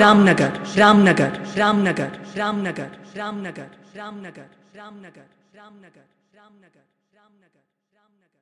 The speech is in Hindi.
रामनगर रामनगर रामनगर रामनगर रामनगर रामनगर रामनगर रामनगर रामनगर रामनगर